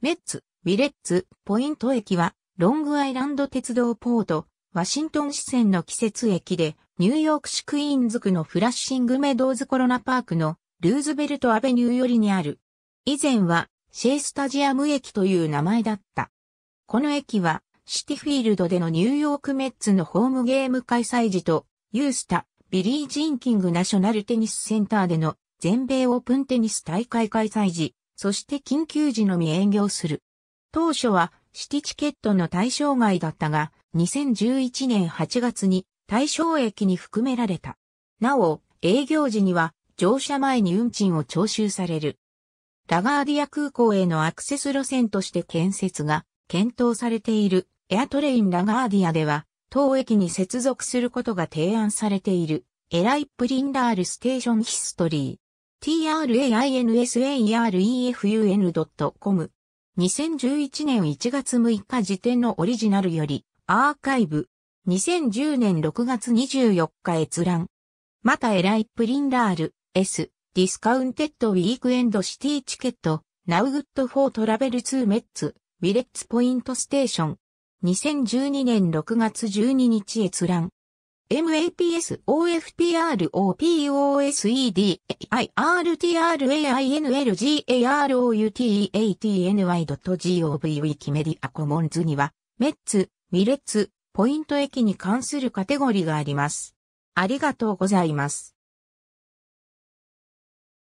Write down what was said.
メッツ、ウィレッツ、ポイント駅は、ロングアイランド鉄道ポート、ワシントン支線の季節駅で、ニューヨーク市クイーンズ区のフラッシングメドーズコロナパークのルーズベルトアベニュー寄りにある。以前は、シェイスタジアム駅という名前だった。この駅は、シティフィールドでのニューヨークメッツのホームゲーム開催時と、ユースタ、ビリー・ジンキングナショナルテニスセンターでの全米オープンテニス大会開催時、そして緊急時のみ営業する。当初はシティチケットの対象外だったが、2011年8月に対象駅に含められた。なお、営業時には乗車前に運賃を徴収される。ラガーディア空港へのアクセス路線として建設が検討されているエアトレインラガーディアでは、当駅に接続することが提案されているエライプリンダールステーションヒストリー。t r a i n s a r e f u n c o m 2011年1月6日時点のオリジナルより、アーカイブ。2010年6月24日閲覧。またエライプリンラール、S、ディスカウンテッドウィークエンドシティチケット、Now ナウ o ッド r ォ r トラベル2メッツ、ウィレッツポイントステーション。2012年6月12日閲覧。m a p s o f p r o p o s e d i r t r a i n l g a r o u t a t n y g o v ウィキメディアコモンズには、メッツ、ミレッツ、ポイント駅に関するカテゴリがあります。ありがとうございます。